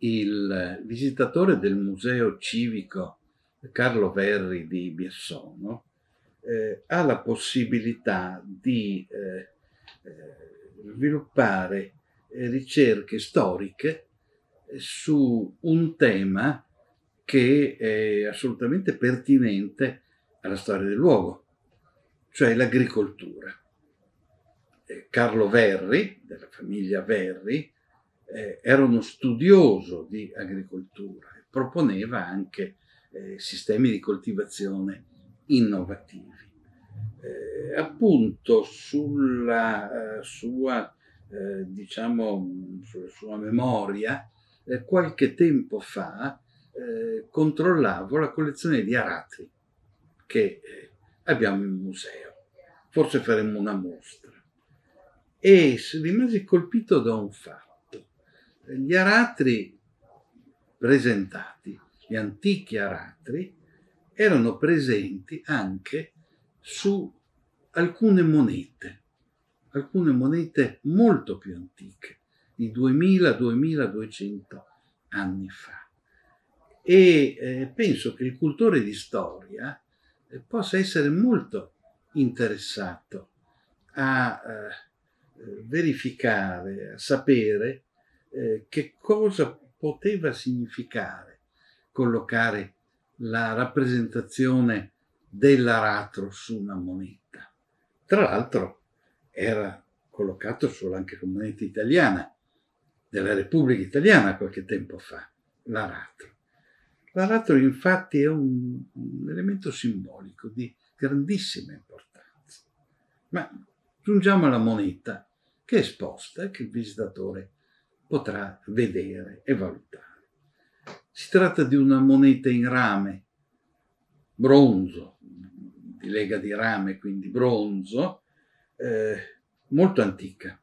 il visitatore del museo civico Carlo Verri di Biassono eh, ha la possibilità di eh, eh sviluppare eh, ricerche storiche eh, su un tema che è assolutamente pertinente alla storia del luogo, cioè l'agricoltura. Carlo Verri, della famiglia Verri, eh, era uno studioso di agricoltura e proponeva anche eh, sistemi di coltivazione innovativi. Eh, appunto sulla eh, sua, eh, diciamo, sulla sua memoria, eh, qualche tempo fa controllavo la collezione di aratri che abbiamo in museo. Forse faremmo una mostra. E rimasi colpito da un fatto gli aratri presentati, gli antichi aratri, erano presenti anche su alcune monete, alcune monete molto più antiche, di 2000-2200 anni fa. E eh, penso che il cultore di storia eh, possa essere molto interessato a eh, verificare, a sapere eh, che cosa poteva significare collocare la rappresentazione dell'aratro su una moneta. Tra l'altro era collocato solo anche con moneta italiana, della Repubblica Italiana qualche tempo fa, l'aratro. L'aratro infatti è un, un elemento simbolico di grandissima importanza. Ma giungiamo alla moneta che è esposta e che il visitatore potrà vedere e valutare. Si tratta di una moneta in rame, bronzo, di lega di rame, quindi bronzo, eh, molto antica,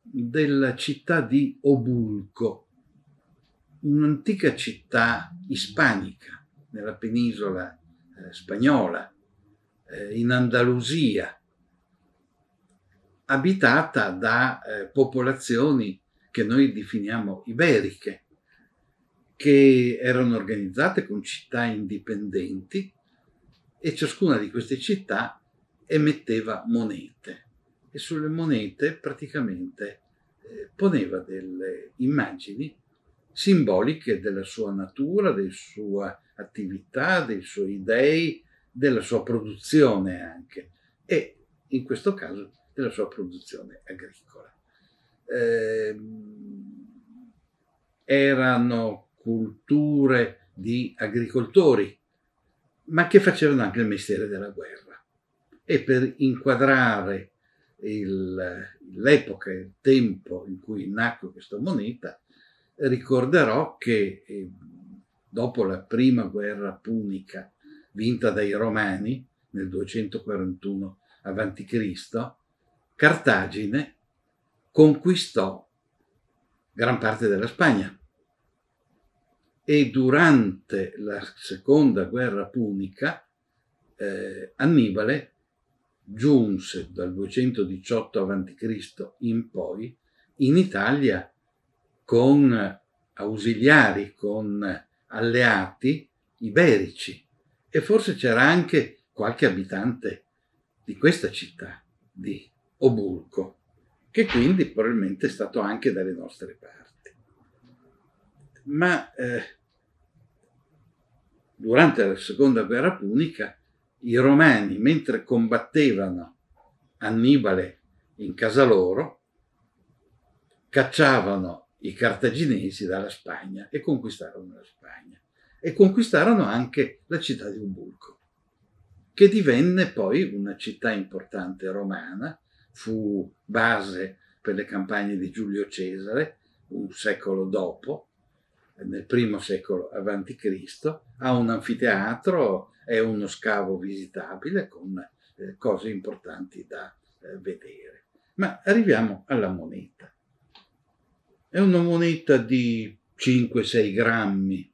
della città di Obulco, un'antica città ispanica nella penisola eh, spagnola, eh, in Andalusia, abitata da eh, popolazioni che noi definiamo iberiche, che erano organizzate con città indipendenti e ciascuna di queste città emetteva monete e sulle monete praticamente eh, poneva delle immagini simboliche della sua natura, della sua attività, dei suoi dei, della sua produzione anche e in questo caso della sua produzione agricola eh, erano culture di agricoltori, ma che facevano anche il mestiere della guerra. E per inquadrare il, l'epoca, il tempo in cui nacque questa moneta, ricorderò che ehm, dopo la prima guerra punica vinta dai Romani nel 241 a.C., Cartagine conquistò gran parte della Spagna e durante la seconda guerra punica eh, Annibale giunse dal 218 a.C. in poi in Italia con ausiliari, con alleati iberici e forse c'era anche qualche abitante di questa città, di Oburco che quindi probabilmente è stato anche dalle nostre parti. Ma eh, durante la seconda guerra punica i romani, mentre combattevano Annibale in casa loro, cacciavano i cartaginesi dalla Spagna e conquistarono la Spagna e conquistarono anche la città di Umbulco, che divenne poi una città importante romana fu base per le campagne di Giulio Cesare, un secolo dopo, nel primo secolo a.C., ha un anfiteatro, è uno scavo visitabile con eh, cose importanti da eh, vedere. Ma arriviamo alla moneta. È una moneta di 5-6 grammi,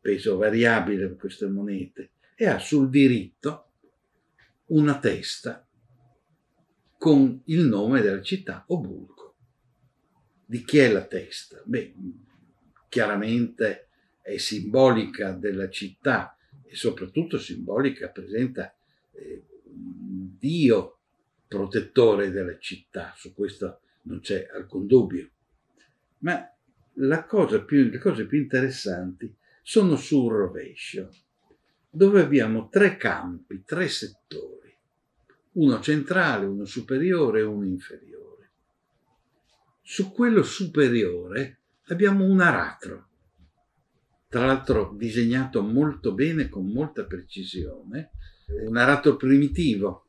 peso variabile per queste monete, e ha sul diritto una testa con il nome della città Oburgo. Di chi è la testa? Beh, chiaramente è simbolica della città e soprattutto simbolica, presenta eh, Dio protettore della città, su questo non c'è alcun dubbio. Ma cosa più, le cose più interessanti sono sul rovescio, dove abbiamo tre campi, tre settori uno centrale, uno superiore e uno inferiore. Su quello superiore abbiamo un aratro, tra l'altro disegnato molto bene, con molta precisione, un aratro primitivo.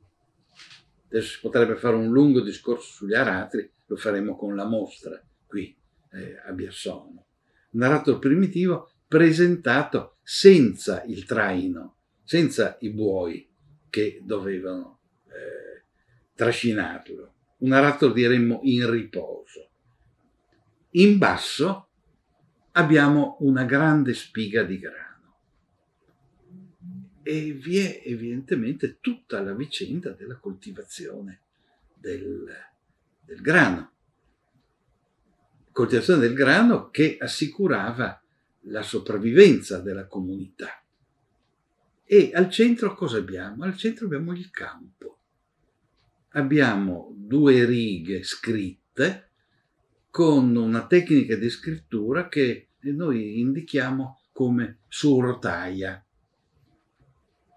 Adesso si potrebbe fare un lungo discorso sugli aratri, lo faremo con la mostra qui eh, a Biassono. Un aratro primitivo presentato senza il traino, senza i buoi che dovevano eh, trascinarlo. Un aratro diremmo in riposo. In basso abbiamo una grande spiga di grano e vi è evidentemente tutta la vicenda della coltivazione del, del grano. Coltivazione del grano che assicurava la sopravvivenza della comunità. E al centro cosa abbiamo? Al centro abbiamo il campo, abbiamo due righe scritte con una tecnica di scrittura che noi indichiamo come su rotaia,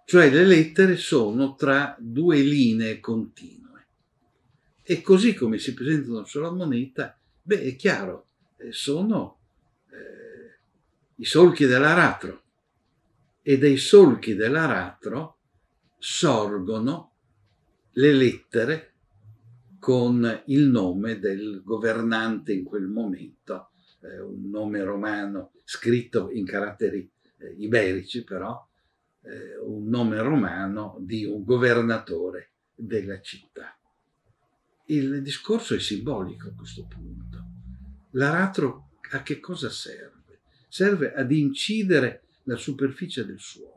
cioè le lettere sono tra due linee continue. E così come si presentano sulla moneta, beh, è chiaro, eh, sono eh, i solchi dell'aratro e dei solchi dell'aratro sorgono le lettere con il nome del governante in quel momento, eh, un nome romano scritto in caratteri eh, iberici però, eh, un nome romano di un governatore della città. Il discorso è simbolico a questo punto. L'aratro a che cosa serve? Serve ad incidere la superficie del suolo.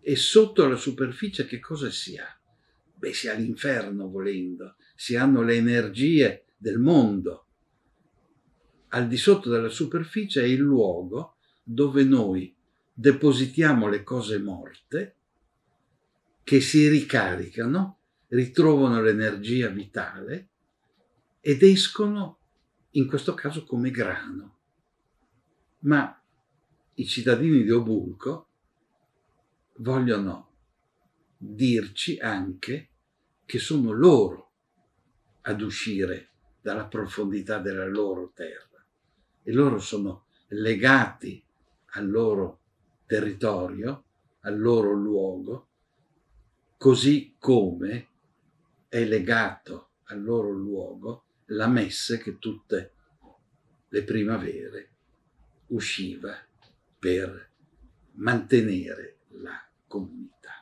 E sotto la superficie che cosa si ha? beh, si è all'inferno volendo, si hanno le energie del mondo. Al di sotto della superficie è il luogo dove noi depositiamo le cose morte che si ricaricano, ritrovano l'energia vitale ed escono in questo caso come grano. Ma i cittadini di Obulco vogliono dirci anche che sono loro ad uscire dalla profondità della loro terra e loro sono legati al loro territorio, al loro luogo, così come è legato al loro luogo la messe che tutte le primavere usciva per mantenere la comunità.